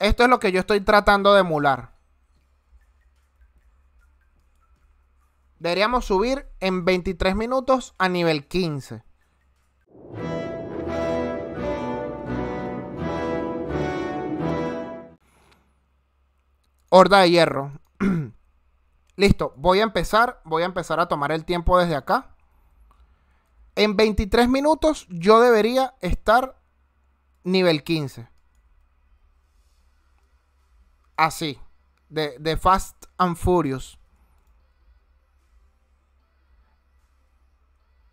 Esto es lo que yo estoy tratando de emular. Deberíamos subir en 23 minutos a nivel 15. Horda de hierro. Listo, voy a empezar, voy a empezar a tomar el tiempo desde acá. En 23 minutos yo debería estar nivel 15 así, de, Fast and Furious.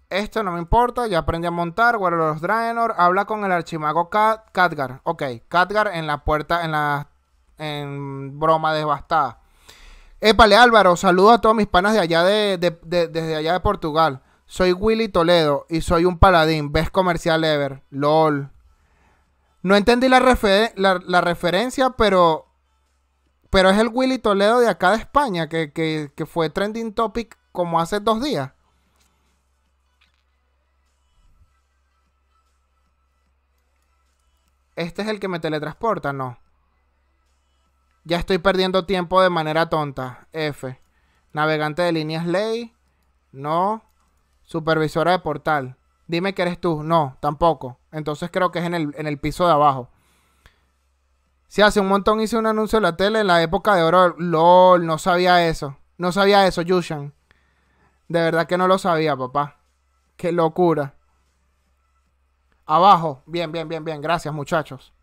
Esto no me importa, ya aprendí a montar, guardo los Draenor, habla con el archimago Khadgar. Ok, Katgar en la puerta, en la en broma devastada. Épale Álvaro, saludo a todos mis panas de allá de, desde allá de Portugal. Soy Willy Toledo y soy un paladín. Ves comercial ever. LOL. No entendí la, la referencia, pero pero es el Willy Toledo de acá de España, que, fue trending topic como hace dos días. Este es el que me teletransporta, no. Ya estoy perdiendo tiempo de manera tonta. F. Navegante de líneas ley. No. Supervisora de portal. Dime que eres tú. No, tampoco. Entonces creo que es en el, en el piso de abajo. Se hace un montón hice un anuncio en la tele en la época de oro. LOL, no sabía eso. No sabía eso, Yushan. De verdad que no lo sabía, papá. Qué locura. Abajo. Bien, bien, bien, bien. Gracias, muchachos.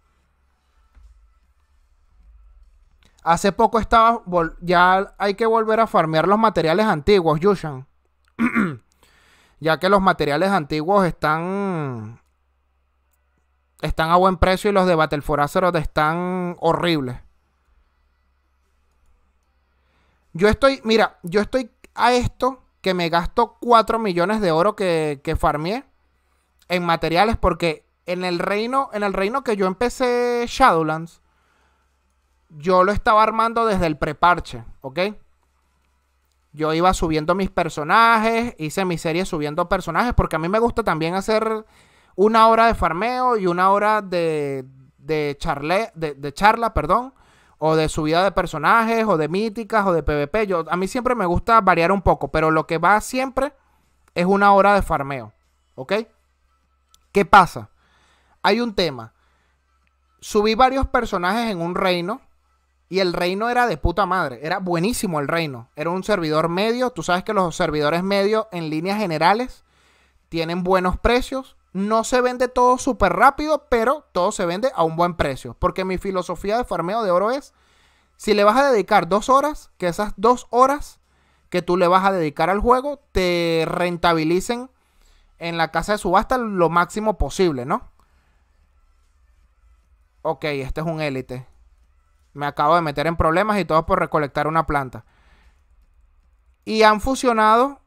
Hace poco estaba. Ya hay que volver a farmear los materiales antiguos, Yushan. ya que los materiales antiguos están están a buen precio y los de Battle for están horribles. Yo estoy, mira, yo estoy a esto que me gasto 4 millones de oro que, que farmeé en materiales porque en el reino, en el reino que yo empecé Shadowlands, yo lo estaba armando desde el preparche, ¿ok? Yo iba subiendo mis personajes, hice mis series subiendo personajes, porque a mí me gusta también hacer una hora de farmeo y una hora de, de, de, charla, perdón, o de subida de personajes, o de míticas, o de PvP. Yo, a mí siempre me gusta variar un poco, pero lo que va siempre es una hora de farmeo. ¿Ok? ¿Qué pasa? Hay un tema. Subí varios personajes en un reino. Y el reino era de puta madre. Era buenísimo el reino. Era un servidor medio. Tú sabes que los servidores medios en líneas generales tienen buenos precios no se vende todo súper rápido, pero todo se vende a un buen precio. Porque mi filosofía de farmeo de oro es, si le vas a dedicar dos horas, que esas dos horas que tú le vas a dedicar al juego te rentabilicen en la casa de subasta lo máximo posible, ¿no? Ok, este es un élite. Me acabo de meter en problemas y todo por recolectar una planta. Y han fusionado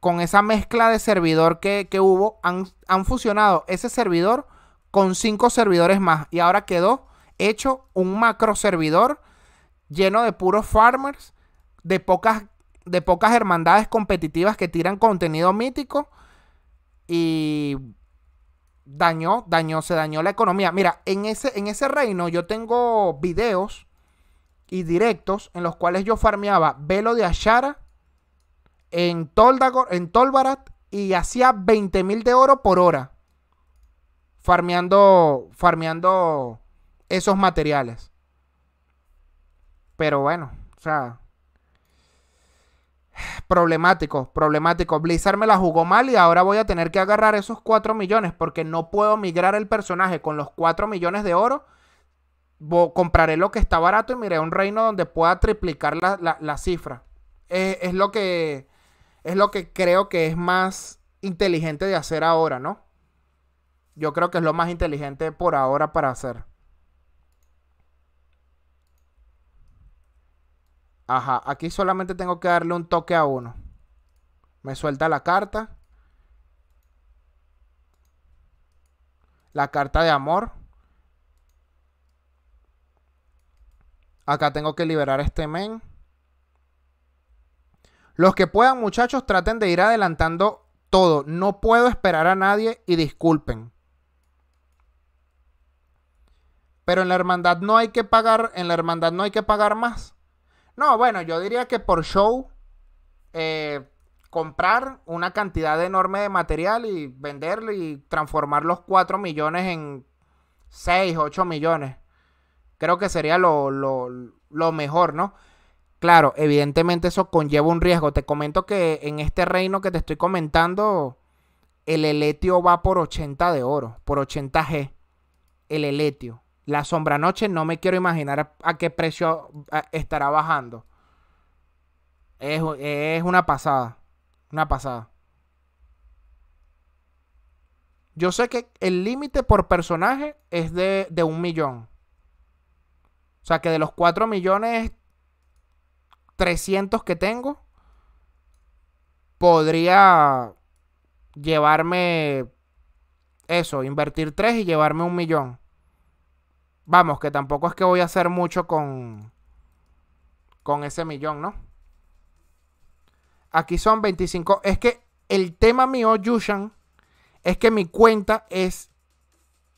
con esa mezcla de servidor que, hubo, han, fusionado ese servidor con cinco servidores más. Y ahora quedó hecho un macro servidor lleno de puros farmers, de pocas, de pocas hermandades competitivas que tiran contenido mítico. Y dañó, dañó, se dañó la economía. Mira, en ese, en ese reino yo tengo videos y directos en los cuales yo farmeaba Velo de Ashara en, Toldagor, en Tolbarat y hacía 20.000 de oro por hora farmeando, farmeando esos materiales. Pero bueno, o sea, problemático, problemático. Blizzard me la jugó mal y ahora voy a tener que agarrar esos 4 millones porque no puedo migrar el personaje con los 4 millones de oro. Compraré lo que está barato y miré un reino donde pueda triplicar la, cifra. es, lo que es lo que creo que es más inteligente de hacer ahora, ¿no? Yo creo que es lo más inteligente por ahora para hacer. Ajá, aquí solamente tengo que darle un toque a uno. Me suelta la carta. La carta de amor. Acá tengo que liberar este men. Los que puedan, muchachos, traten de ir adelantando todo. No puedo esperar a nadie y disculpen. Pero en la hermandad no hay que pagar, en la hermandad no hay que pagar más. No, bueno, yo diría que por show eh, comprar una cantidad enorme de material y venderlo y transformar los 4 millones en 6, 8 millones. Creo que sería lo, lo mejor, ¿no? Claro, evidentemente eso conlleva un riesgo. Te comento que en este reino que te estoy comentando, el Eletio va por 80 de oro, por 80 G. El Eletio. La sombra noche no me quiero imaginar a, qué precio estará bajando. Es, una pasada. Una pasada. Yo sé que el límite por personaje es de, de un millón. O sea que de los 4 millones 300 que tengo, podría llevarme eso, invertir 3 y llevarme un millón. Vamos, que tampoco es que voy a hacer mucho con, con ese millón, ¿no? Aquí son 25. Es que el tema mío, Yushan, es que mi cuenta es.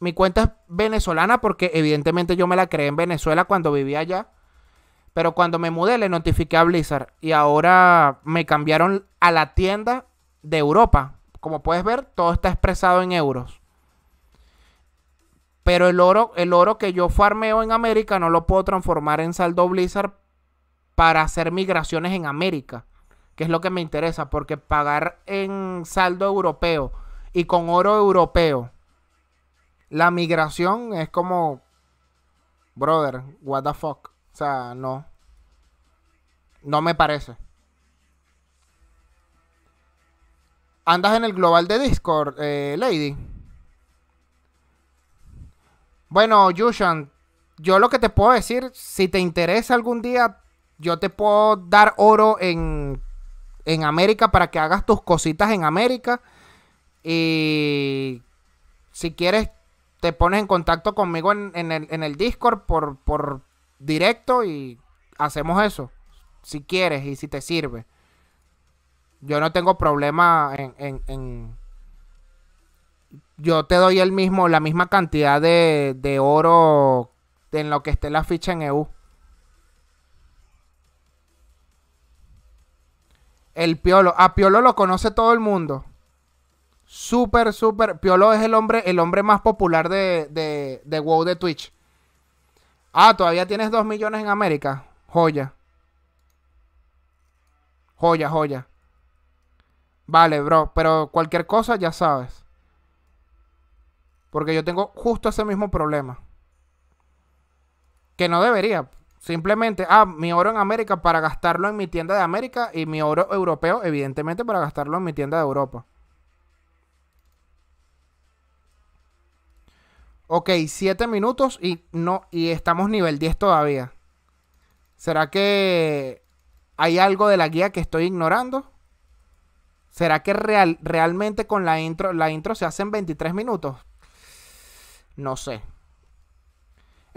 Mi cuenta es venezolana porque evidentemente yo me la creé en Venezuela cuando vivía allá. Pero cuando me mudé le notifiqué a Blizzard y ahora me cambiaron a la tienda de Europa. Como puedes ver, todo está expresado en euros. Pero el oro, el oro que yo farmeo en América no lo puedo transformar en saldo Blizzard para hacer migraciones en América, que es lo que me interesa, porque pagar en saldo europeo y con oro europeo la migración es como brother, what the fuck sea, no. No me parece. ¿Andas en el global de Discord, eh, Lady? Bueno, Yushan, yo lo que te puedo decir, si te interesa algún día, yo te puedo dar oro en, en América para que hagas tus cositas en América. Y si quieres, te pones en contacto conmigo en, el, Discord por, directo y hacemos eso. Si quieres y si te sirve. Yo no tengo problema en, en, yo te doy el mismo, la misma cantidad de, de oro en lo que esté la ficha en EU. El Piolo. A Piolo lo conoce todo el mundo. Super, super Piolo es el hombre, el hombre más popular de, de, de WoW de Twitch. Ah, todavía tienes 2 millones en América. Joya. Joya, joya. Vale, bro. Pero cualquier cosa ya sabes. Porque yo tengo justo ese mismo problema. Que no debería. Simplemente, ah, mi oro en América para gastarlo en mi tienda de América y mi oro europeo, evidentemente, para gastarlo en mi tienda de Europa. Ok, 7 minutos y no y estamos nivel 10 todavía. ¿Será que hay algo de la guía que estoy ignorando? ¿Será que real, realmente con la intro, la intro se hace en 23 minutos? No sé.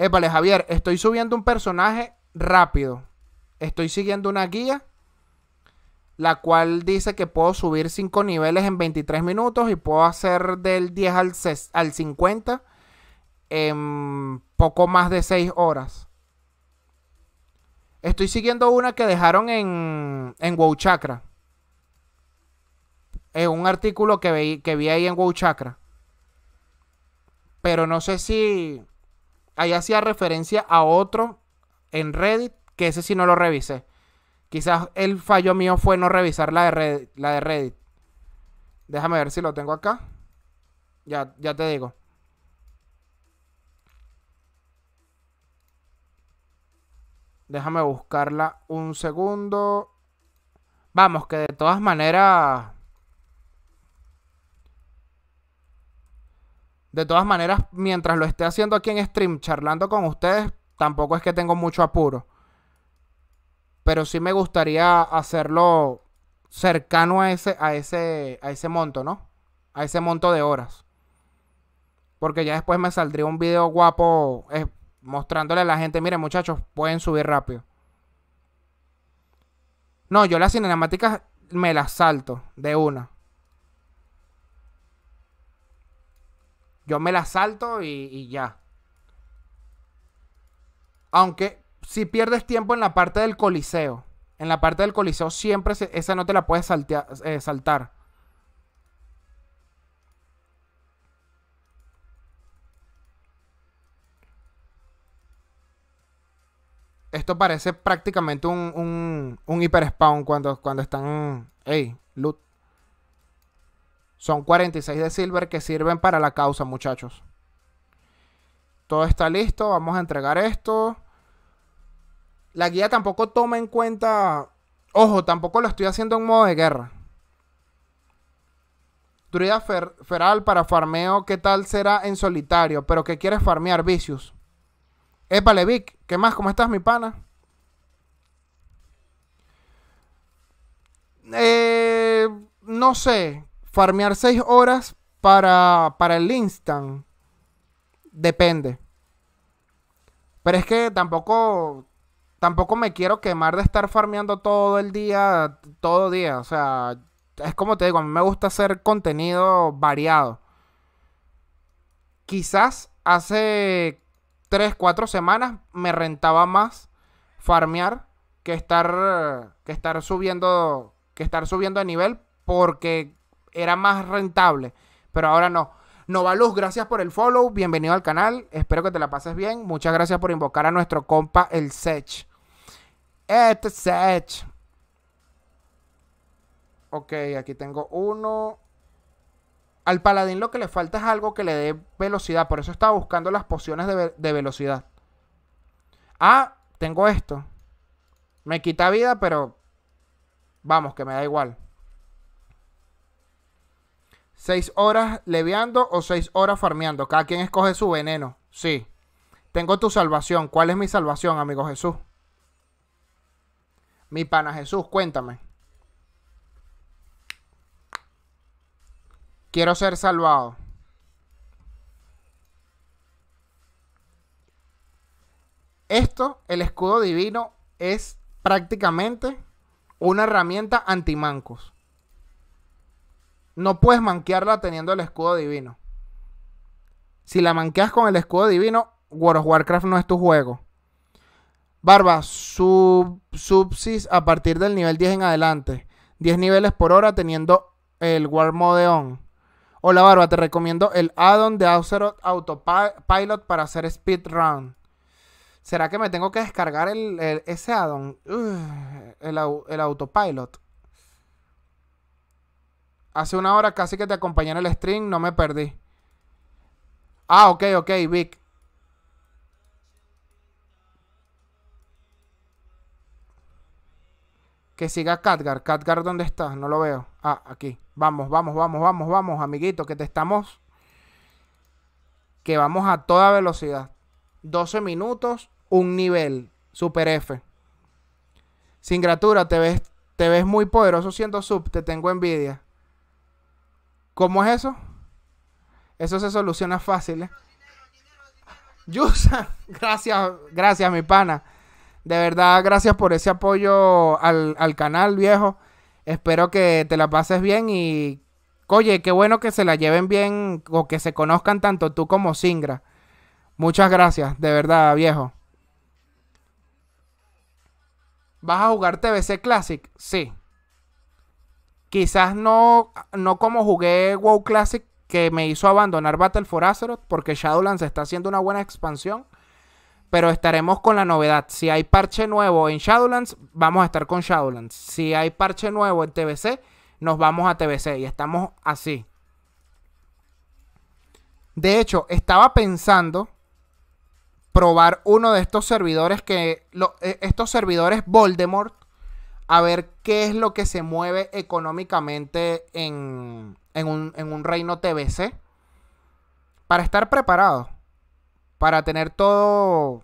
Vale, Javier, estoy subiendo un personaje rápido. Estoy siguiendo una guía, la cual dice que puedo subir 5 niveles en 23 minutos y puedo hacer del 10 al, al 50 en poco más de 6 horas. Estoy siguiendo una que dejaron en, en Wow Chakra. En un artículo que vi, que vi ahí en Wow Chakra. Pero no sé si ahí hacía referencia a otro en Reddit, que ese sí no lo revisé. Quizás el fallo mío fue no revisar la de Reddit. La de Reddit. Déjame ver si lo tengo acá. Ya, ya te digo. Déjame buscarla un segundo. Vamos, que de todas maneras... De todas maneras, mientras lo esté haciendo aquí en stream, charlando con ustedes, tampoco es que tengo mucho apuro. Pero sí me gustaría hacerlo cercano a ese, a ese, a ese monto, ¿no? A ese monto de horas. Porque ya después me saldría un video guapo mostrándole a la gente, miren muchachos, pueden subir rápido. No, yo las cinemáticas me las salto de una. Yo me las salto y, ya. Aunque si pierdes tiempo en la parte del coliseo, en la parte del coliseo siempre esa no te la puedes eh, saltar. esto parece prácticamente un, un, hiper spawn cuando, cuando están. ¡Ey! Loot. Son 46 de silver que sirven para la causa, muchachos. Todo está listo. Vamos a entregar esto. La guía tampoco toma en cuenta. Ojo, tampoco lo estoy haciendo en modo de guerra. Druida feral para farmeo, ¿qué tal será en solitario? ¿Pero qué quieres farmear, vicios ¡Epa, Vic, ¿qué más? ¿Cómo estás, mi pana? Eh, no sé, farmear 6 horas para, para el instant. Depende. Pero es que tampoco, tampoco me quiero quemar de estar farmeando todo el día, todo día. O sea, es como te digo, a mí me gusta hacer contenido variado. Quizás hace Tres, cuatro semanas me rentaba más farmear que estar, que estar subiendo que estar subiendo de nivel porque era más rentable. Pero ahora no. Novaluz, gracias por el follow. Bienvenido al canal. Espero que te la pases bien. Muchas gracias por invocar a nuestro compa, el Sech. Este Sech. Ok, aquí tengo uno. Al paladín lo que le falta es algo que le dé velocidad. Por eso estaba buscando las pociones de, velocidad. Ah, tengo esto. Me quita vida, pero... Vamos, que me da igual. Seis horas leviando o seis horas farmeando. Cada quien escoge su veneno. Sí. Tengo tu salvación. ¿Cuál es mi salvación, amigo Jesús? Mi pana Jesús, cuéntame. Quiero ser salvado. Esto, el escudo divino, es prácticamente una herramienta antimancos. No puedes manquearla teniendo el escudo divino. Si la manqueas con el escudo divino, World of Warcraft no es tu juego. Barba, sub, subsis a partir del nivel 10 en adelante. 10 niveles por hora teniendo el War Hola Barba, te recomiendo el addon de Azeroth Autopilot para hacer speedrun. ¿Será que me tengo que descargar el, ese addon? El, el, autopilot. Hace una hora casi que te acompañé en el stream, no me perdí. Ah, ok, ok, Vic. Que siga Catgar. Catgar, ¿dónde está? No lo veo. Ah, aquí. Vamos, vamos, vamos, vamos, vamos, amiguito, que te estamos. Que vamos a toda velocidad. 12 minutos, un nivel. Super F. Sin te ves, te ves muy poderoso siendo sub, te tengo envidia. ¿Cómo es eso? Eso se soluciona fácil, ¿eh? Yusa, gracias, gracias, mi pana. De verdad, gracias por ese apoyo al, canal, viejo. Espero que te la pases bien y, oye, qué bueno que se la lleven bien o que se conozcan tanto tú como Singra. Muchas gracias, de verdad, viejo. ¿Vas a jugar TBC Classic? Sí. Quizás no, no como jugué WoW Classic, que me hizo abandonar Battle for Azeroth, porque Shadowlands está haciendo una buena expansión pero estaremos con la novedad. Si hay parche nuevo en Shadowlands, vamos a estar con Shadowlands. Si hay parche nuevo en TBC, nos vamos a TBC y estamos así. De hecho, estaba pensando probar uno de estos servidores que e, estos servidores Voldemort a ver qué es lo que se mueve económicamente en, un, en un reino TBC para estar preparado para tener todo,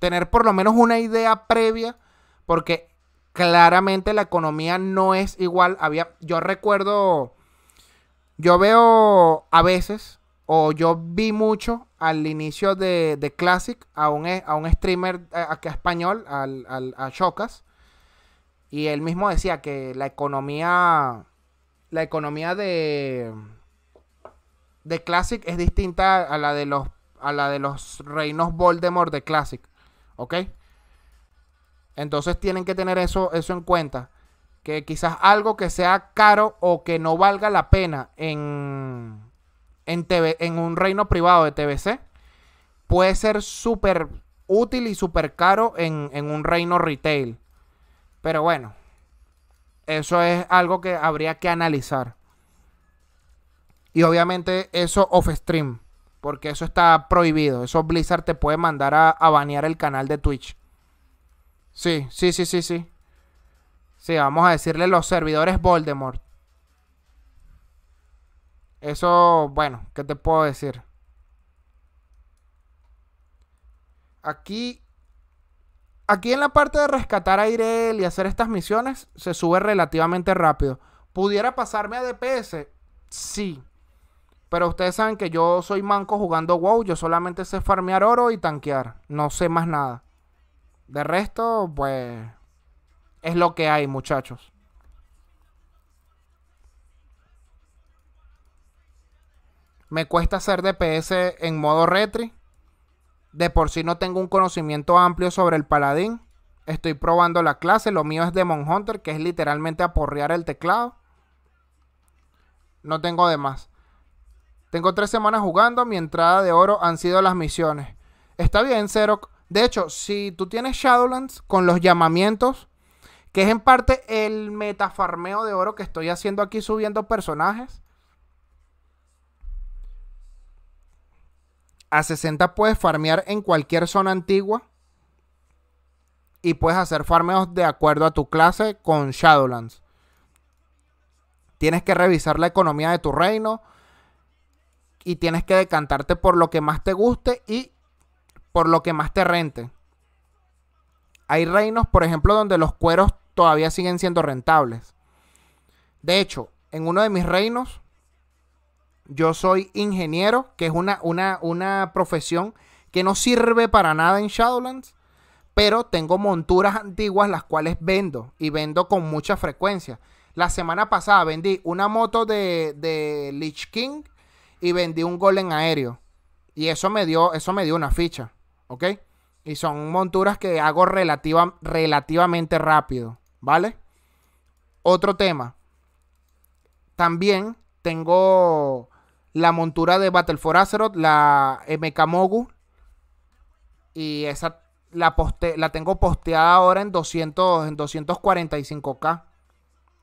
tener por lo menos una idea previa, porque claramente la economía no es igual. Había, yo recuerdo, yo veo a veces, o yo vi mucho al inicio de, Classic a un, e, a un streamer eh, a, español, al, a Chocas, y él mismo decía que la economía, la economía de, de Classic es distinta a la de los a la de los reinos Voldemort de Classic. ¿Ok? Entonces tienen que tener eso, eso en cuenta. Que quizás algo que sea caro o que no valga la pena en, en, en un reino privado de TBC puede ser súper útil y súper caro en un reino retail. Pero bueno, eso es algo que habría que analizar. Y obviamente eso off stream. Porque eso está prohibido. Eso Blizzard te puede mandar a, banear el canal de Twitch. Sí, sí, sí, sí, sí. Sí, vamos a decirle los servidores Voldemort. Eso, bueno, ¿qué te puedo decir? Aquí, aquí en la parte de rescatar a Irel y hacer estas misiones, se sube relativamente rápido. ¿Pudiera pasarme a DPS? Sí. Pero ustedes saben que yo soy manco jugando WoW. Yo solamente sé farmear oro y tanquear. No sé más nada. De resto, pues... Es lo que hay, muchachos. Me cuesta hacer DPS en modo retri. De por sí no tengo un conocimiento amplio sobre el paladín. Estoy probando la clase. Lo mío es Demon Hunter, que es literalmente aporrear el teclado. No tengo de más. Tengo tres semanas jugando, mi entrada de oro han sido las misiones. Está bien, Zero. De hecho, si tú tienes Shadowlands con los llamamientos, que es en parte el farmeo de oro que estoy haciendo aquí subiendo personajes, a 60 puedes farmear en cualquier zona antigua y puedes hacer farmeos de acuerdo a tu clase con Shadowlands. Tienes que revisar la economía de tu reino y tienes que decantarte por lo que más te guste y por lo que más te rente. Hay reinos, por ejemplo, donde los cueros todavía siguen siendo rentables. De hecho, en uno de mis reinos, yo soy ingeniero, que es una, una, profesión que no sirve para nada en Shadowlands, pero tengo monturas antiguas las cuales vendo y vendo con mucha frecuencia. La semana pasada vendí una moto de, de Lich King y vendí un en aéreo. Y eso me dio, eso me dio una ficha, ¿ok? Y son monturas que hago relativa, relativamente rápido, ¿vale? Otro tema. También tengo la montura de Battle for Azeroth, la MK Mogu. Y esa la, poste, la tengo posteada ahora en, 200, en 245k.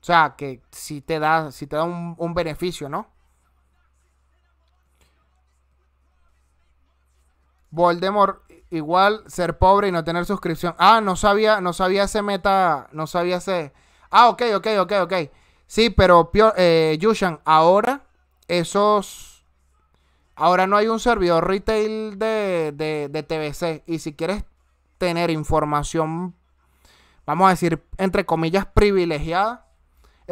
O sea, que si te da, si te da un beneficio, ¿no? Voldemort igual ser pobre y no tener suscripción. Ah, no sabía, no sabía ese meta, no sabía ese... Ah, ok, ok, ok, ok. Sí, pero eh, Yushan, ahora esos... Ahora no hay un servidor retail de, de, Y si quieres tener información, vamos a decir, entre comillas, privilegiada.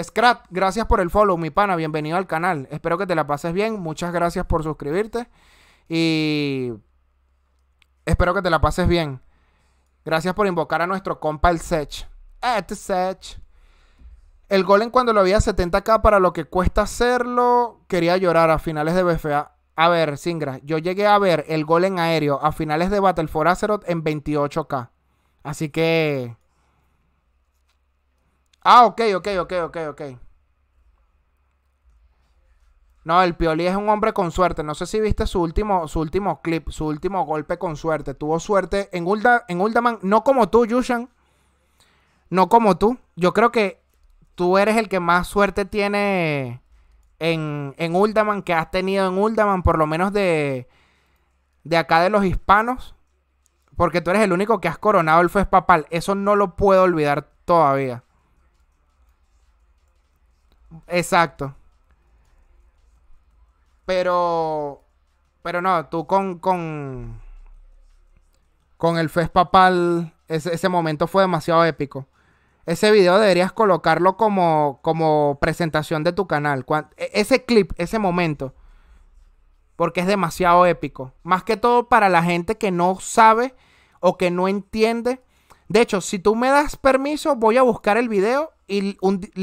Scrat, gracias por el follow, mi pana. Bienvenido al canal. Espero que te la pases bien. Muchas gracias por suscribirte. Y Espero que te la pases bien. Gracias por invocar a nuestro compa el Sech. Eh, este Sech. El Golem cuando lo había 70k para lo que cuesta hacerlo, quería llorar a finales de BFA. A ver, Singra, yo llegué a ver el gol en aéreo a finales de Battle for Azeroth en 28k. Así que... Ah, ok, ok, ok, ok, ok. No, el Pioli es un hombre con suerte. No sé si viste su último, su último clip, su último golpe con suerte. Tuvo suerte en, en Uldaman, no como tú, Yushan. No como tú. Yo creo que tú eres el que más suerte tiene en, en Uldaman, que has tenido en Uldaman, por lo menos de, de acá de los hispanos. Porque tú eres el único que has coronado el FES papal. Eso no lo puedo olvidar todavía. Exacto. Pero. Pero no, tú con. con. Con el Fes Papal. Ese, ese momento fue demasiado épico. Ese video deberías colocarlo como, como presentación de tu canal. E, ese clip, ese momento. Porque es demasiado épico. Más que todo para la gente que no sabe o que no entiende. De hecho, si tú me das permiso, voy a buscar el video y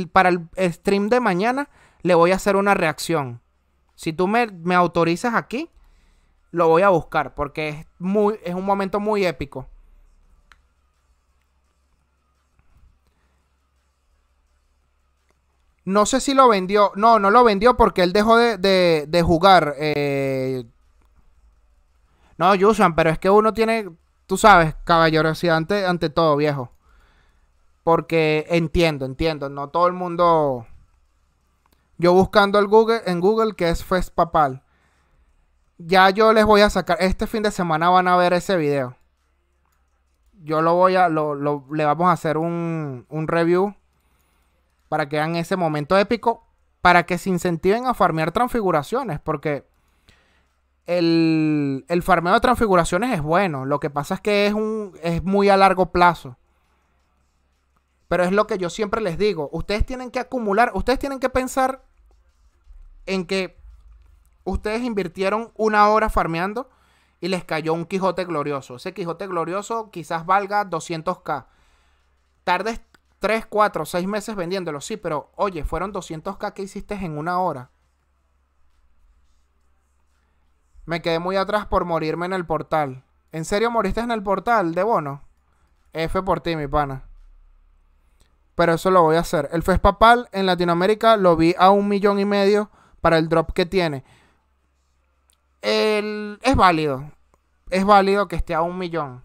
para el stream de mañana le voy a hacer una reacción. Si tú me, autorizas aquí, lo voy a buscar porque es, muy, es un momento muy épico. No sé si lo vendió. No, no lo vendió porque él dejó de, jugar. Eh. No, Yusan, pero es que uno tiene, tú sabes, caballerosidad ante, ante todo, viejo. Porque entiendo, entiendo. No todo el mundo yo buscando Google, en Google que es Fest Papal. Ya yo les voy a sacar. Este fin de semana van a ver ese video. Yo lo voy a. le vamos a hacer un, un review. Para que vean ese momento épico. Para que se incentiven a farmear transfiguraciones. Porque el, el farmeo de transfiguraciones es bueno. Lo que pasa es que es, un, es muy a largo plazo. Pero es lo que yo siempre les digo. Ustedes tienen que acumular. Ustedes tienen que pensar en que ustedes invirtieron una hora farmeando y les cayó un Quijote glorioso. Ese Quijote glorioso quizás valga 200k. Tardes 3, 4, 6 meses vendiéndolo, sí, pero oye, fueron 200k que hiciste en una hora. Me quedé muy atrás por morirme en el portal. ¿En serio moriste en el portal de bono? F por ti, mi pana. Pero eso lo voy a hacer. El FES Papal en Latinoamérica lo vi a un millón y medio para el drop que tiene. El, es válido. Es válido que esté a un millón.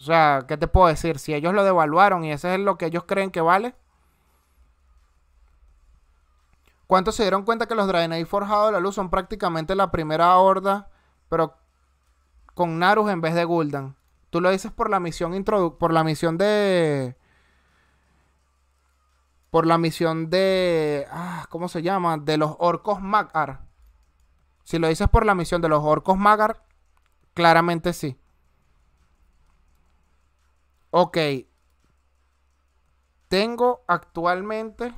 O sea, ¿qué te puedo decir? Si ellos lo devaluaron y ese es lo que ellos creen que vale. ¿Cuántos se dieron cuenta que los Draenei forjados de la luz son prácticamente la primera horda, pero con Narus en vez de Gul'dan? Tú lo dices por la misión, introdu por la misión de, por la misión de. Ah, ¿Cómo se llama? De los orcos Magar. Si lo dices por la misión de los orcos Magar, claramente sí. Ok. Tengo actualmente.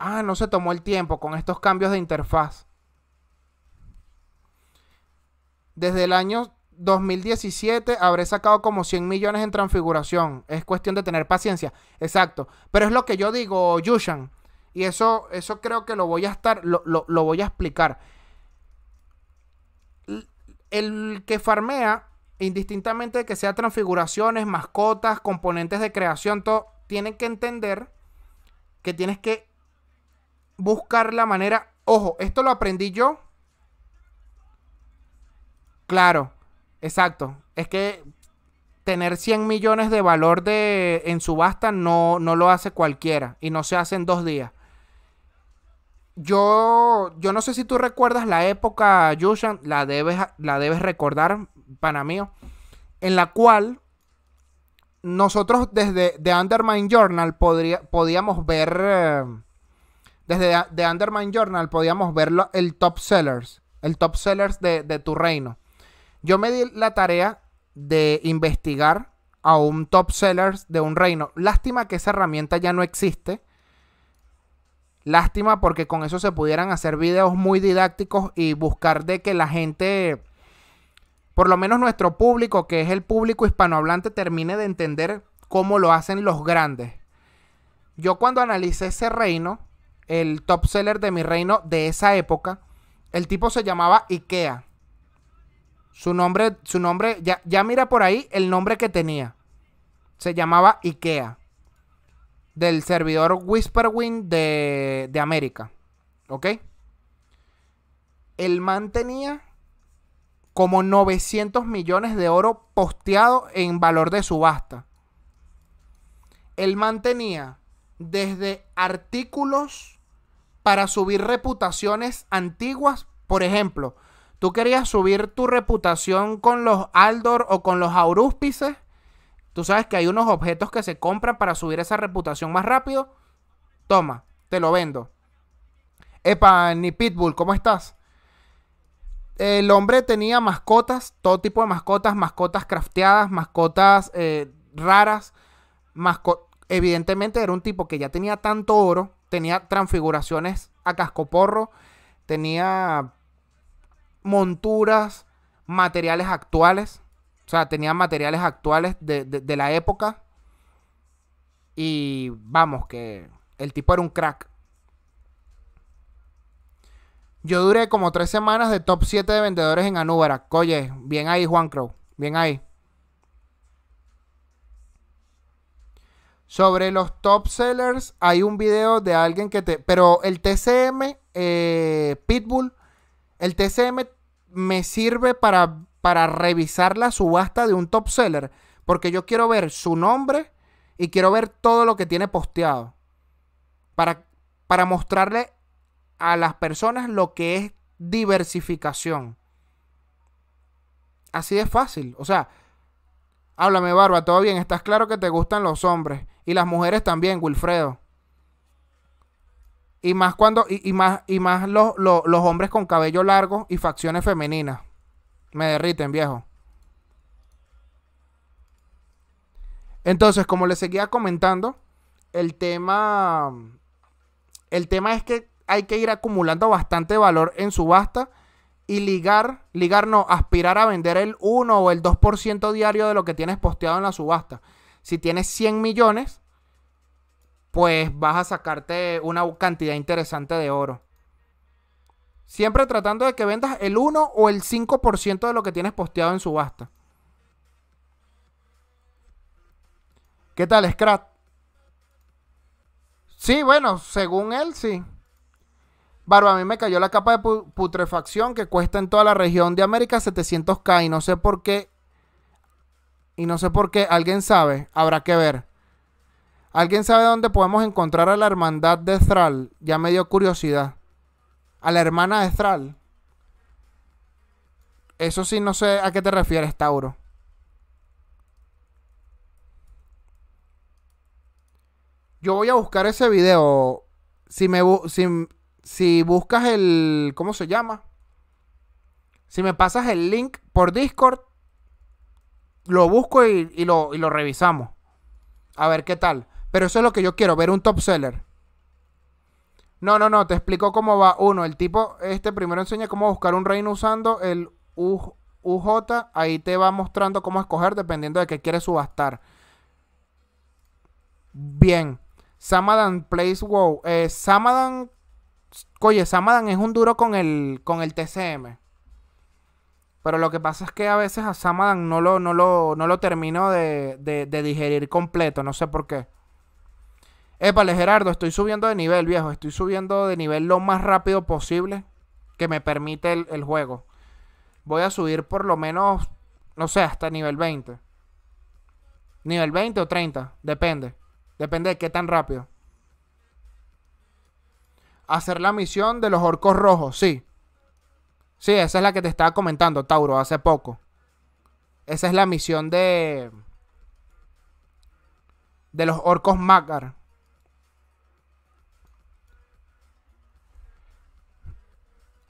Ah, no se tomó el tiempo con estos cambios de interfaz. Desde el año 2017 habré sacado como 100 millones en transfiguración. Es cuestión de tener paciencia. Exacto. Pero es lo que yo digo, Yushan. Y eso, eso creo que lo voy a estar, lo, voy a explicar. El que farmea, indistintamente de que sea transfiguraciones, mascotas, componentes de creación, todo, tiene que entender que tienes que buscar la manera. Ojo, esto lo aprendí yo. Claro, Exacto. Es que tener 100 millones de valor de, en subasta no, no lo hace cualquiera y no se hace en dos días. Yo, yo no sé si tú recuerdas la época, Yushan, la debes, la debes recordar, pana mío, en la cual nosotros desde The Undermine Journal podría, podíamos ver, eh, desde Undermine Journal podíamos ver el top sellers, el top sellers de tu reino. Yo me di la tarea de investigar a un top seller de un reino. Lástima que esa herramienta ya no existe. Lástima porque con eso se pudieran hacer videos muy didácticos y buscar de que la gente, por lo menos nuestro público, que es el público hispanohablante, termine de entender cómo lo hacen los grandes. Yo cuando analicé ese reino, el top seller de mi reino de esa época, el tipo se llamaba Ikea. Su nombre, su nombre, ya, mira por ahí el nombre que tenía. Se llamaba IKEA. Del servidor Whisperwind de, de América. ¿Ok? El mantenía como 900 millones de oro posteado en valor de subasta. Él mantenía desde artículos para subir reputaciones antiguas, por ejemplo, tú querías subir tu reputación con los Aldor o con los Aurúspices? tú sabes que hay unos objetos que se compran para subir esa reputación más rápido. Toma, te lo vendo. Epa, ni Pitbull, ¿cómo estás? El hombre tenía mascotas, todo tipo de mascotas, mascotas crafteadas, mascotas eh, raras, evidentemente era un tipo que ya tenía tanto oro, tenía transfiguraciones a cascoporro, tenía monturas, materiales actuales. O sea, tenía materiales actuales de, la época. Y vamos, que el tipo era un crack. Yo duré como tres semanas de top 7 de vendedores en Anubara. Oye, bien ahí, Juan Crow. Bien ahí. Sobre los top sellers, hay un video de alguien que te. Pero el TCM eh, Pitbull el TCM me sirve para, para revisar la subasta de un top seller, porque yo quiero ver su nombre y quiero ver todo lo que tiene posteado. Para, para mostrarle a las personas lo que es diversificación. Así es fácil. O sea, háblame, Barba, todo bien. Estás claro que te gustan los hombres. Y las mujeres también, Wilfredo. Y más cuando, y, más, y más los, hombres con cabello largo y facciones femeninas. Me derriten, viejo. Entonces, como les seguía comentando, el tema. El tema es que hay que ir acumulando bastante valor en subasta y ligar, ligar no, aspirar a vender el 1 o el 2% diario de lo que tienes posteado en la subasta. Si tienes 100 millones, pues vas a sacarte una cantidad interesante de oro. Siempre tratando de que vendas el 1 o el 5% de lo que tienes posteado en subasta. ¿Qué tal, Scrat? Sí, bueno, según él, sí. Barba, a mí me cayó la capa de putrefacción que cuesta en toda la región de América 700k y no sé por qué. Y no sé por qué, alguien sabe, habrá que ver. ¿Alguien sabe dónde podemos encontrar a la hermandad de Thrall? Ya me dio curiosidad. A la hermana de Thrall? Eso sí, no sé a qué te refieres, Tauro. Yo voy a buscar ese video. Si me si, buscas el. ¿Cómo se llama? Si me pasas el link por Discord, lo busco y lo revisamos. A ver qué tal. Pero eso es lo que yo quiero, ver un top seller. No, no, no, te explico cómo va. Uno, el tipo, este primero enseña cómo buscar un reino usando el UJ. Ahí te va mostrando cómo escoger dependiendo de qué quieres subastar. Bien. Samadan Place Wow. Eh, Samadan. Oye, Samadan es un duro con el, con el TCM. Pero lo que pasa es que a veces a Samadan no lo, no lo, no lo termino de, de, de digerir completo. No sé por qué. Epale, Gerardo, estoy subiendo de nivel, viejo. Estoy subiendo de nivel lo más rápido posible que me permite el, el juego. Voy a subir por lo menos, no sé, hasta nivel 20. Nivel 20 o 30, depende. Depende de qué tan rápido. Hacer la misión de los orcos rojos, sí. Sí, esa es la que te estaba comentando, Tauro, hace poco. Esa es la misión de... De los orcos Magar.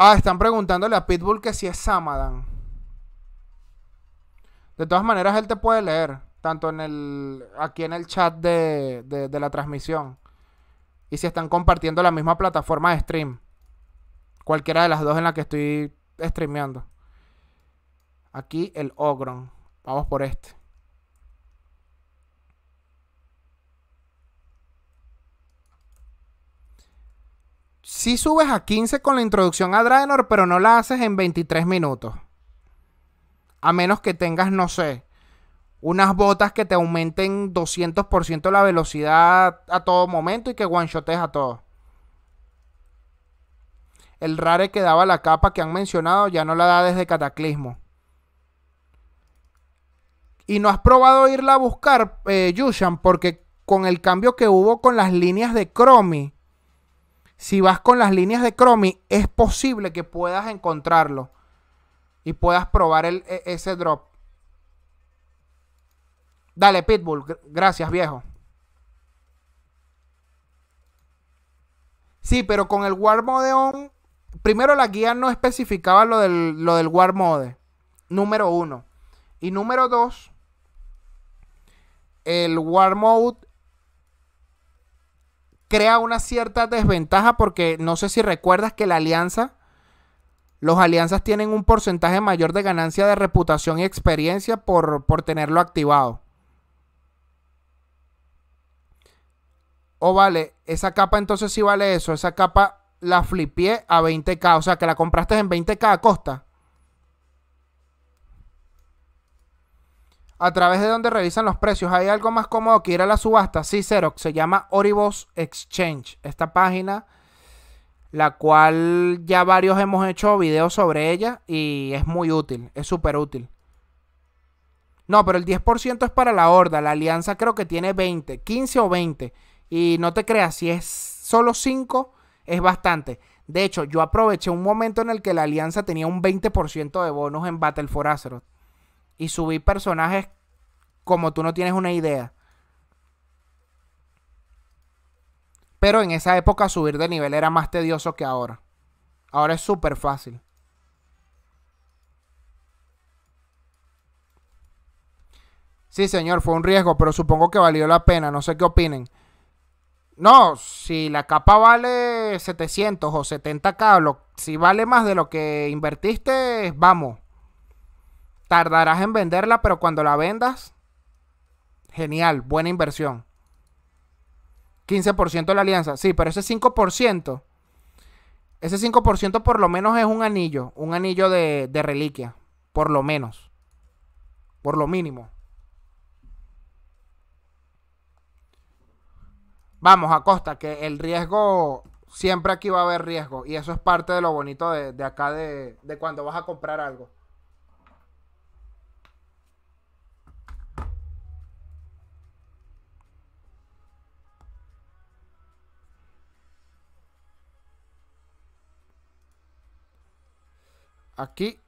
Ah, están preguntándole a Pitbull que si es Samadan. De todas maneras, él te puede leer. Tanto en el. aquí en el chat de, de, de la transmisión. Y si están compartiendo la misma plataforma de stream. Cualquiera de las dos en la que estoy streameando. Aquí el Ogron. Vamos por este. si subes a 15 con la introducción a Draenor, pero no la haces en 23 minutos. A menos que tengas, no sé, unas botas que te aumenten 200% la velocidad a todo momento y que one-shotes a todo. El rare que daba la capa que han mencionado ya no la da desde Cataclismo. Y no has probado irla a buscar, eh, Yushan, porque con el cambio que hubo con las líneas de Chromie si vas con las líneas de Chromie, es posible que puedas encontrarlo y puedas probar e, ese drop. Dale, Pitbull. Gracias, viejo. Sí, pero con el War Mode On. Primero, la guía no especificaba lo del, lo del War Mode. Número uno. Y número dos. El War Mode crea una cierta desventaja porque no sé si recuerdas que la alianza, los alianzas tienen un porcentaje mayor de ganancia de reputación y experiencia por, tenerlo activado. O vale, esa capa entonces sí vale eso, esa capa la flipié a 20k, o sea que la compraste en 20k a costa. a través de donde revisan los precios. Hay algo más cómodo que ir a la subasta. Sí, Xerox. Se llama Oribos Exchange. Esta página, la cual ya varios hemos hecho videos sobre ella y es muy útil. Es súper útil. No, pero el 10% es para la horda. La alianza creo que tiene 20, 15 o 20. Y no te creas, si es solo 5, es bastante. De hecho, yo aproveché un momento en el que la alianza tenía un 20% de bonos en Battle for Azeroth y subí personajes como tú no tienes una idea. Pero en esa época subir de nivel era más tedioso que ahora. Ahora es súper fácil. Sí, señor, fue un riesgo, pero supongo que valió la pena. No sé qué opinen. No, si la capa vale 700 o 70k, si vale más de lo que invertiste, vamos. Tardarás en venderla, pero cuando la vendas, genial, buena inversión. 15% de la alianza, sí, pero ese 5%, ese 5% por lo menos es un anillo, un anillo de, reliquia, por lo menos, por lo mínimo. Vamos, a costa que el riesgo, siempre aquí va a haber riesgo. Y eso es parte de lo bonito de, acá, de, de, cuando vas a comprar algo. aquí.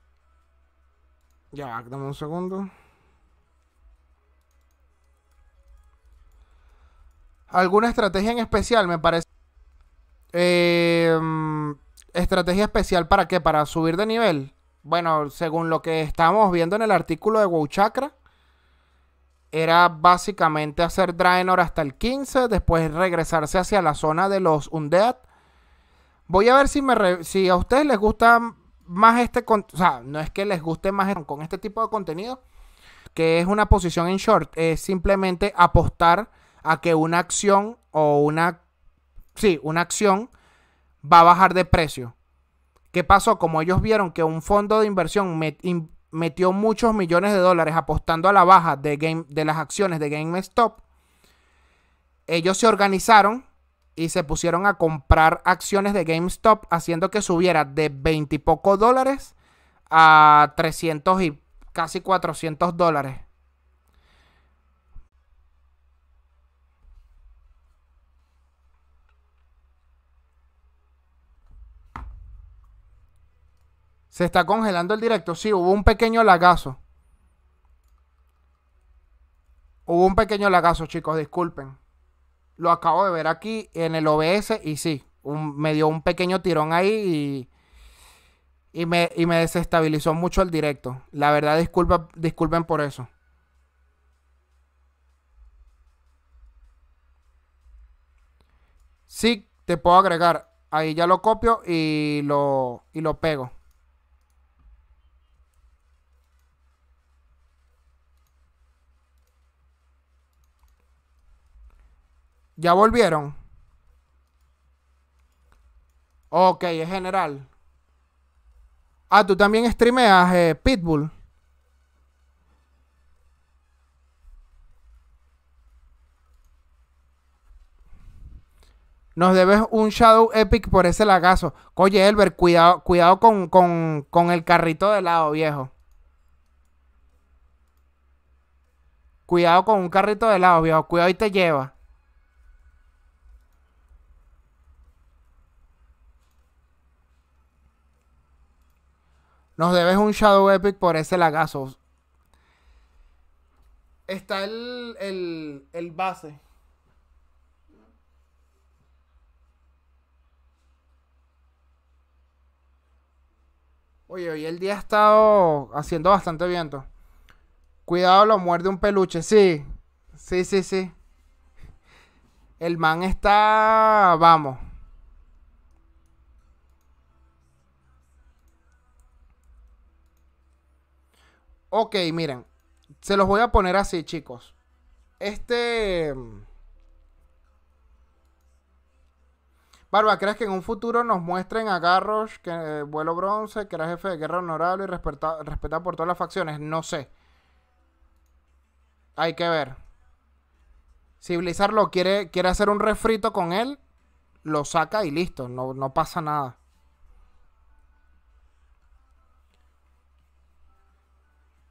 Ya, dame un segundo. ¿Alguna estrategia en especial? Me parece. Eh, mm, ¿Estrategia especial para qué? ¿Para subir de nivel? Bueno, según lo que estamos viendo en el artículo de Wow Chakra, era básicamente hacer Draenor hasta el 15, después regresarse hacia la zona de los Undead. Voy a ver si, me si a ustedes les gusta más este, o sea, no es que les guste más con este tipo de contenido, que es una posición en short, es simplemente apostar a que una acción o una, sí, una acción va a bajar de precio. ¿Qué pasó? Como ellos vieron que un fondo de inversión metió muchos millones de dólares apostando a la baja de, de las acciones de GameStop, ellos se organizaron y se pusieron a comprar acciones de GameStop, haciendo que subiera de 20 y poco dólares a 300 y casi 400 dólares. Se está congelando el directo. Sí, hubo un pequeño lagazo. Hubo un pequeño lagazo, chicos, disculpen. Lo acabo de ver aquí en el OBS y sí, me dio un pequeño tirón ahí y, me, y desestabilizó mucho el directo. La verdad, disculpa, disculpen por eso. Sí, te puedo agregar. Ahí ya lo copio y lo, y lo pego. ¿Ya volvieron? Ok, es general. Ah, tú también streameas eh, Pitbull. Nos debes un Shadow Epic por ese lagazo. Oye, Elber, cuidado, cuidado con, con el carrito de lado, viejo. Cuidado con un carrito de lado, viejo. Cuidado y te lleva. Nos debes un Shadow Epic por ese lagazo. Está el, el, el base. Oye, hoy el día ha estado haciendo bastante viento. Cuidado, lo muerde un peluche. Sí, sí, sí, sí. El man está... Vamos. Ok, miren. Se los voy a poner así, chicos. Este... Barba, ¿crees que en un futuro nos muestren a Garrosh, que eh, vuelo bronce, que era jefe de guerra honorable y respetado por todas las facciones? No sé. Hay que ver. Si Blizzard lo quiere, quiere hacer un refrito con él, lo saca y listo, no pasa nada.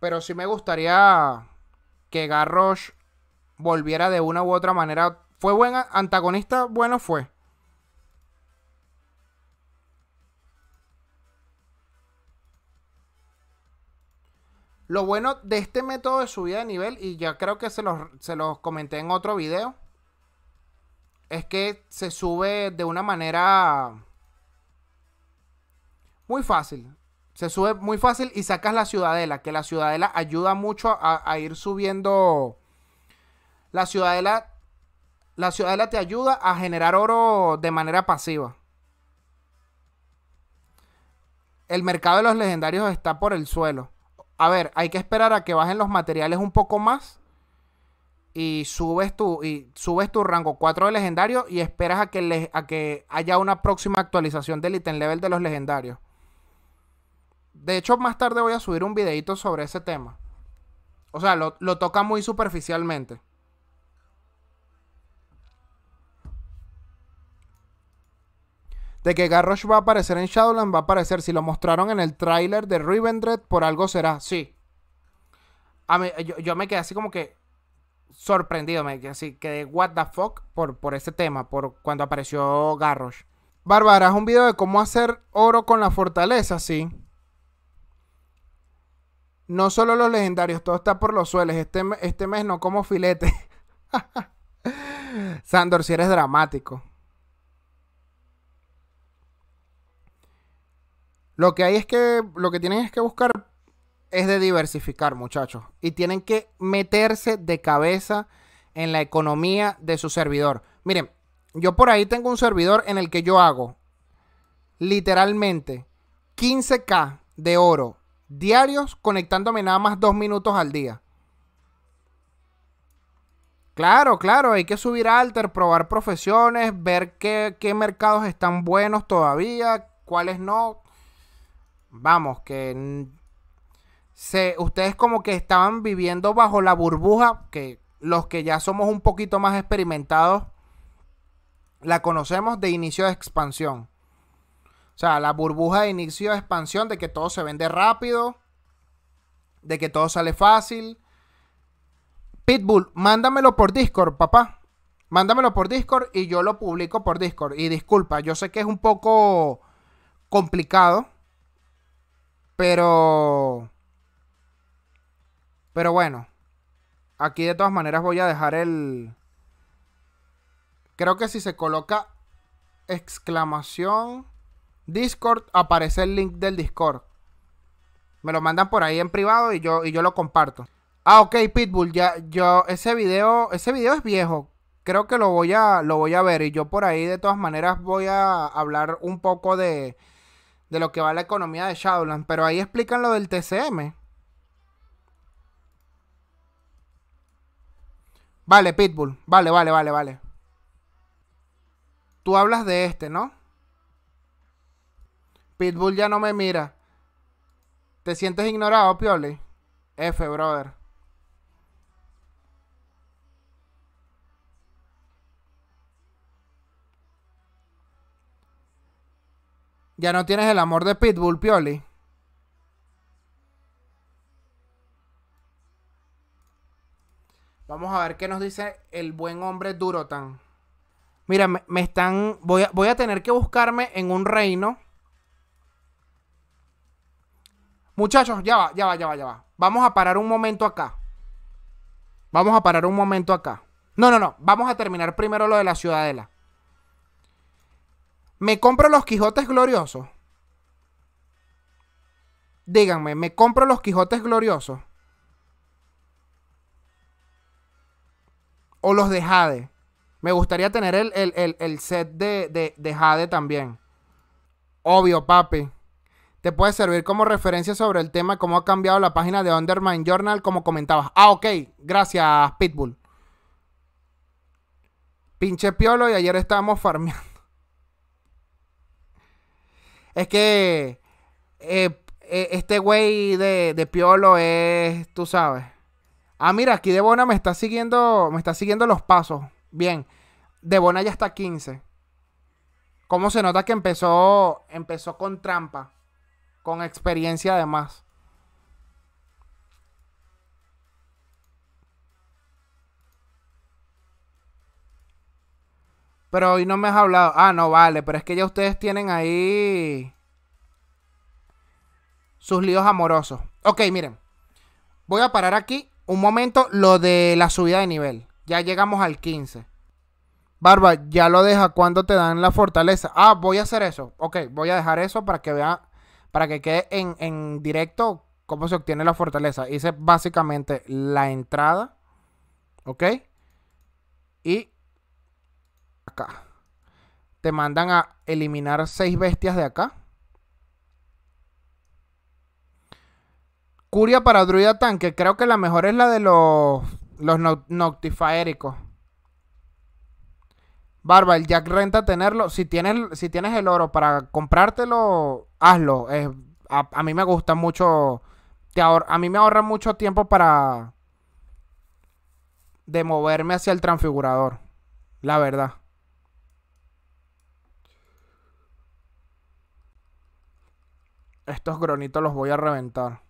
Pero sí me gustaría que Garrosh volviera de una u otra manera. ¿Fue buena? antagonista? Bueno, fue. Lo bueno de este método de subida de nivel, y ya creo que se los, se los comenté en otro video, es que se sube de una manera muy fácil. Se sube muy fácil y sacas la ciudadela, que la ciudadela ayuda mucho a, ir subiendo. La ciudadela, la ciudadela te ayuda a generar oro de manera pasiva. El mercado de los legendarios está por el suelo. A ver, hay que esperar a que bajen los materiales un poco más y subes tu, y subes tu rango 4 de legendario y esperas a que, a que haya una próxima actualización del ítem level de los legendarios. De hecho, más tarde voy a subir un videito sobre ese tema. O sea, lo, toca muy superficialmente. De que Garrosh va a aparecer en Shadowlands, va a aparecer. Si lo mostraron en el tráiler de Rivendred, por algo será. Sí. yo, me quedé así como que sorprendido. Me quedé así, quedé what the fuck por, por ese tema, por cuando apareció Garrosh. Bárbara, es un video de cómo hacer oro con la fortaleza, sí. No solo los legendarios, todo está por los sueles. Este, este mes no como filete. Sandor, si eres dramático. Lo que hay es que lo que tienen es que buscar es de diversificar, muchachos, y tienen que meterse de cabeza en la economía de su servidor. Miren, yo por ahí tengo un servidor en el que yo hago literalmente 15k de oro diarios conectándome nada más dos minutos al día. Claro, claro, hay que subir Alter, probar profesiones, ver qué, mercados están buenos todavía, cuáles no. Vamos, que se, ustedes como que estaban viviendo bajo la burbuja, que los que ya somos un poquito más experimentados, la conocemos de inicio de expansión. O sea, la burbuja de inicio de expansión de que todo se vende rápido, de que todo sale fácil. Pitbull, mándamelo por Discord, papá. Mándamelo por Discord y yo lo publico por Discord. Y disculpa, yo sé que es un poco complicado, pero... Pero bueno, aquí de todas maneras voy a dejar el... Creo que si se coloca exclamación Discord, aparece el link del Discord. Me lo mandan por ahí en privado y yo, y yo lo comparto. Ah, ok, Pitbull, ya, yo, ese video, ese video es viejo. Creo que lo voy a, lo voy a ver. Y yo por ahí, de todas maneras, voy a hablar un poco de, de lo que va la economía de Shadowlands. Pero ahí explican lo del TCM. Vale, Pitbull. Vale, vale, vale, vale. Tú hablas de este, ¿no? Pitbull ya no me mira. ¿Te sientes ignorado, Pioli? F, brother. Ya no tienes el amor de Pitbull, Pioli. Vamos a ver qué nos dice el buen hombre Durotan. Mira, me, están. Voy a, voy a tener que buscarme en un reino Muchachos, ya va, ya va, ya va, ya va. Vamos a parar un momento acá. Vamos a parar un momento acá. No, no, no. Vamos a terminar primero lo de la ciudadela. ¿Me compro los Quijotes gloriosos? Díganme, ¿me compro los Quijotes gloriosos? O los de Jade. Me gustaría tener el, el, set de, de, de Jade también. Obvio, papi te puede servir como referencia sobre el tema, cómo ha cambiado la página de Undermine Journal, como comentabas. Ah, ok, gracias, Pitbull. Pinche piolo y ayer estábamos farmeando. Es que eh, eh, este güey de, piolo es, tú sabes. Ah, mira, aquí Debona me está siguiendo, me está siguiendo los pasos. Bien, Debona ya está 15. ¿Cómo se nota que empezó, empezó con trampa? con experiencia además. Pero hoy no me has hablado. Ah, no, vale, pero es que ya ustedes tienen ahí sus líos amorosos. Ok, miren. Voy a parar aquí un momento lo de la subida de nivel. Ya llegamos al 15. Barba, ya lo deja cuando te dan la fortaleza. Ah, voy a hacer eso. Ok, voy a dejar eso para que vea para que quede en, en directo cómo se obtiene la fortaleza. Hice básicamente la entrada, ¿ok? Y acá. Te mandan a eliminar seis bestias de acá. Curia para druida tanque. Creo que la mejor es la de los, los Barba, el Jack renta tenerlo. Si tienes, si tienes el oro para comprártelo, hazlo. a, mí me gusta mucho. a mí me ahorra mucho tiempo para. de moverme hacia el transfigurador. La verdad. Estos gronitos los voy a reventar.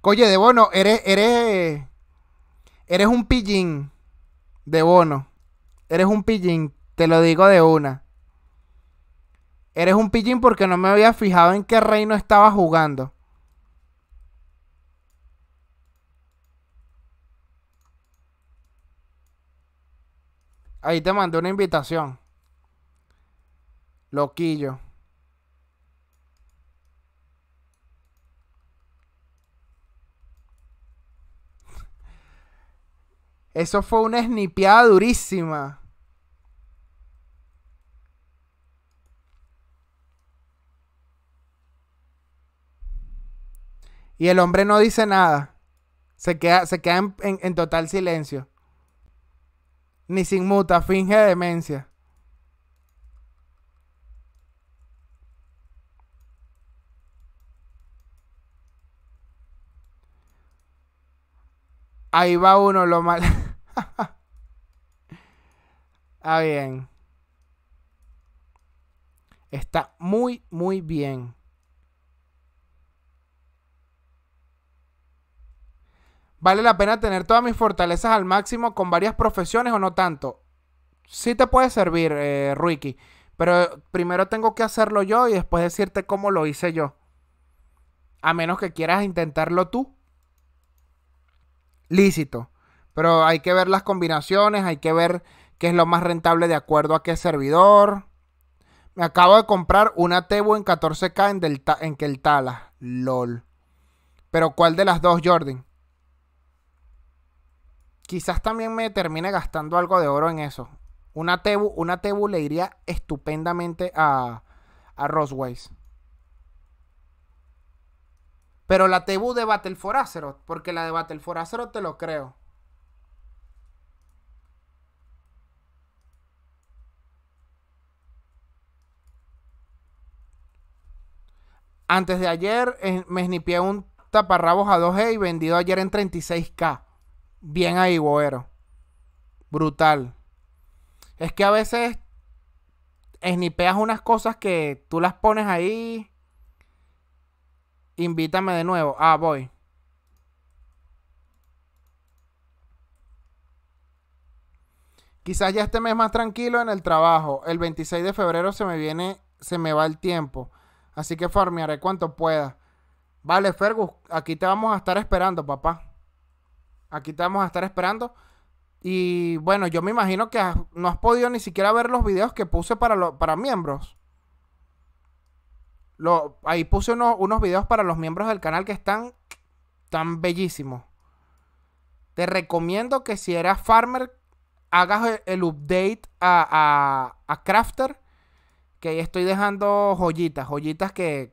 Oye, de bono, eres. Eres. Eres un pillín. De bono. Eres un pillín. Te lo digo de una. Eres un pillín porque no me había fijado en qué reino estaba jugando. Ahí te mandé una invitación. Loquillo. Eso fue una snipeada durísima. Y el hombre no dice nada. Se queda, se queda en, total silencio. Ni sin muta, finge demencia. Ahí va uno, lo mal. ah, bien. Está muy, muy bien. ¿Vale la pena tener todas mis fortalezas al máximo con varias profesiones o no tanto? Sí te puede servir, eh, pero primero tengo que hacerlo yo y después decirte cómo lo hice yo. A menos que quieras intentarlo tú. Lícito. Pero hay que ver las combinaciones, hay que ver qué es lo más rentable de acuerdo a qué servidor. Me acabo de comprar una Tebu en 14K en, Delta, en Keltala. LOL. Pero ¿cuál de las dos, Jordan? quizás también me termine gastando algo de oro en eso. Una Tebu, una le iría estupendamente a, a Pero la Tebu de Battle for porque la de Battle for te lo creo. Antes de ayer eh, me snipeé un taparrabos a 2G y vendido ayer en 36k. Bien ahí, Boero. Brutal. Es que a veces Snipeas unas cosas que tú las pones ahí. Invítame de nuevo. Ah, voy. Quizás ya este mes más tranquilo en el trabajo. El 26 de febrero se me viene, se me va el tiempo. Así que farmearé cuanto pueda. Vale, Fergus, aquí te vamos a estar esperando, papá. Aquí te vamos a estar esperando. Y bueno, yo me imagino que no has podido ni siquiera ver los videos que puse para, para miembros. Lo, ahí puse unos videos para los miembros del canal que están tan bellísimos. Te recomiendo que si eras farmer, hagas e-, el update a, a Crafter. Que ahí estoy dejando joyitas, joyitas que...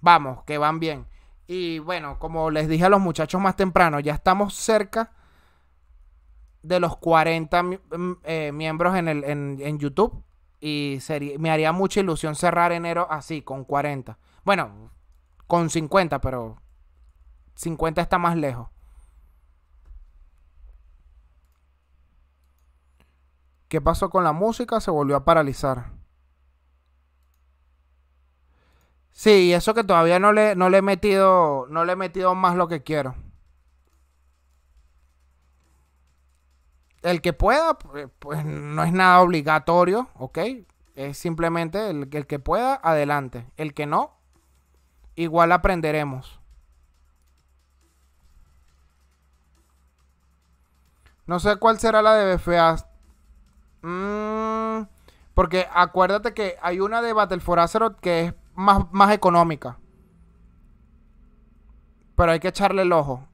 Vamos, que van bien. Y bueno, como les dije a los muchachos más temprano, ya estamos cerca de los 40 mm, eh, miembros en, el, en, YouTube. Y me haría mucha ilusión cerrar enero así, con 40. Bueno, con 50, pero 50 está más lejos. ¿Qué pasó con la música? Se volvió a paralizar. Sí, eso que todavía no le, he metido. No le he metido más lo que quiero. El que pueda, eh, pues no es nada obligatorio, ¿ok? Es simplemente el, que pueda, adelante. El que no, igual aprenderemos. No sé cuál será la de BFA. Mm, porque acuérdate que hay una de Battle for Azeroth que es más, económica. Pero hay que echarle el ojo.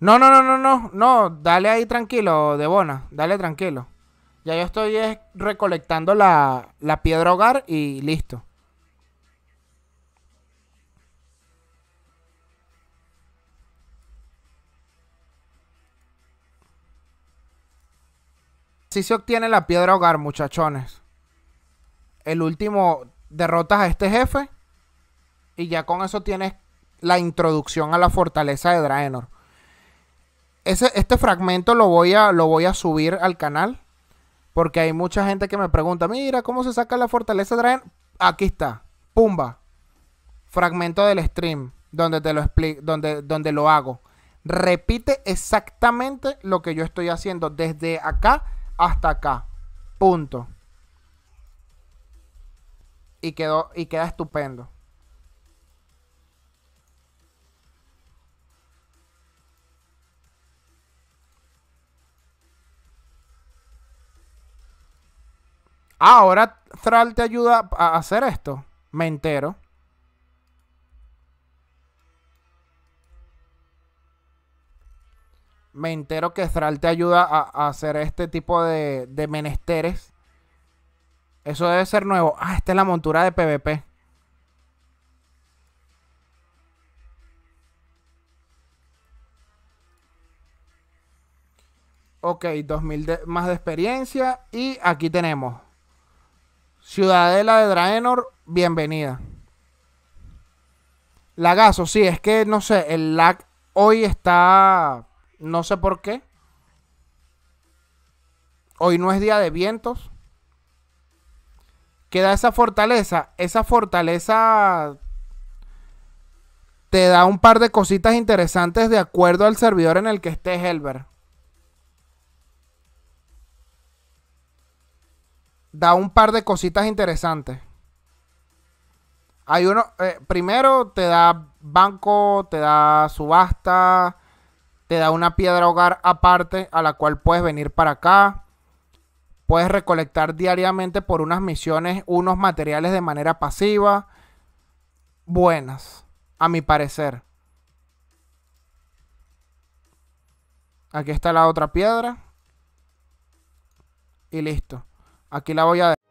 No, no, no, no, no, no, dale ahí tranquilo, Debona, dale tranquilo. Ya yo estoy recolectando la piedra hogar y listo. Si se obtiene la piedra hogar, muchachones. El último derrotas a este jefe. Y ya con eso tienes la introducción a la fortaleza de Draenor. este fragmento lo voy, a, lo voy a subir al canal. Porque hay mucha gente que me pregunta, mira, ¿cómo se saca la fortaleza de Draenor? Aquí está, pumba. Fragmento del stream donde te lo explico, donde, donde lo hago. Repite exactamente lo que yo estoy haciendo desde acá hasta acá. Punto. Y, quedó, y queda estupendo. Ahora Thrall te ayuda a hacer esto. Me entero. me entero que Thrall te ayuda a, hacer este tipo de, menesteres. Eso debe ser nuevo. Ah, esta es la montura de PvP. Ok, 2000 más de experiencia. Y aquí tenemos. Ciudadela de Draenor, bienvenida. Lagazo, sí, es que no sé, el lag hoy está no sé por qué. Hoy no es día de vientos. Queda esa fortaleza. Esa fortaleza te da un par de cositas interesantes de acuerdo al servidor en el que estés, Helber. Da un par de cositas interesantes. Hay uno, eh, primero te da banco, te da subasta, te da una piedra hogar aparte a la cual puedes venir para acá. Puedes recolectar diariamente por unas misiones unos materiales de manera pasiva. Buenas, a mi parecer. Aquí está la otra piedra. Y listo. Aquí la voy a dejar.